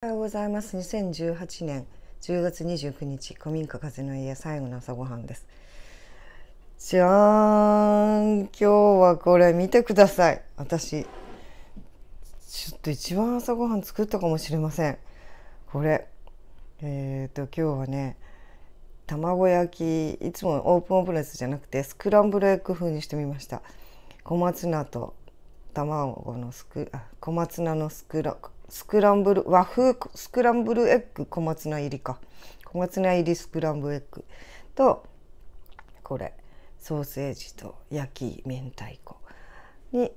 おはようございます2018年10月29日古民家風の家最後の朝ごはんですじゃーん今日はこれ見てください私ちょっと一番朝ごはん作ったかもしれませんこれえっ、ー、と今日はね卵焼きいつもオープンオムレツじゃなくてスクランブルエッグ風にしてみました小松菜と卵のスクあ小松菜のスクラスクランブル和風スクランブルエッグ小松菜入りか小松菜入りスクランブルエッグとこれソーセージと焼き明太子に、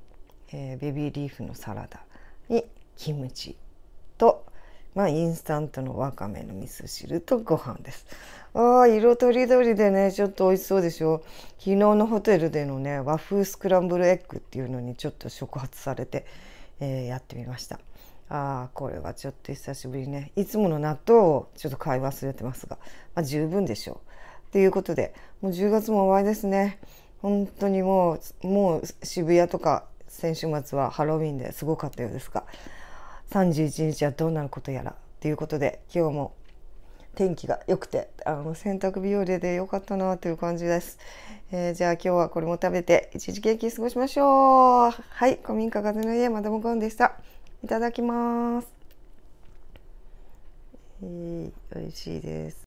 えー、ベビーリーフのサラダにキムチと、まあ、インスタントのわかめの味噌汁とご飯です。ああ色とりどりでねちょっと美味しそうでしょ昨日のホテルでのね和風スクランブルエッグっていうのにちょっと触発されて、えー、やってみました。ああこれはちょっと久しぶりねいつもの納豆をちょっと買い忘れてますが、まあ、十分でしょうということでもう10月も終わりですね本当にもうもう渋谷とか先週末はハロウィンですごかったようですが31日はどうなることやらということで今日も天気が良くてあの洗濯日和で良かったなという感じです、えー、じゃあ今日はこれも食べて一時元気過ごしましょうはい古民家風の家まもこんでしたいただきます、えー、美味しいです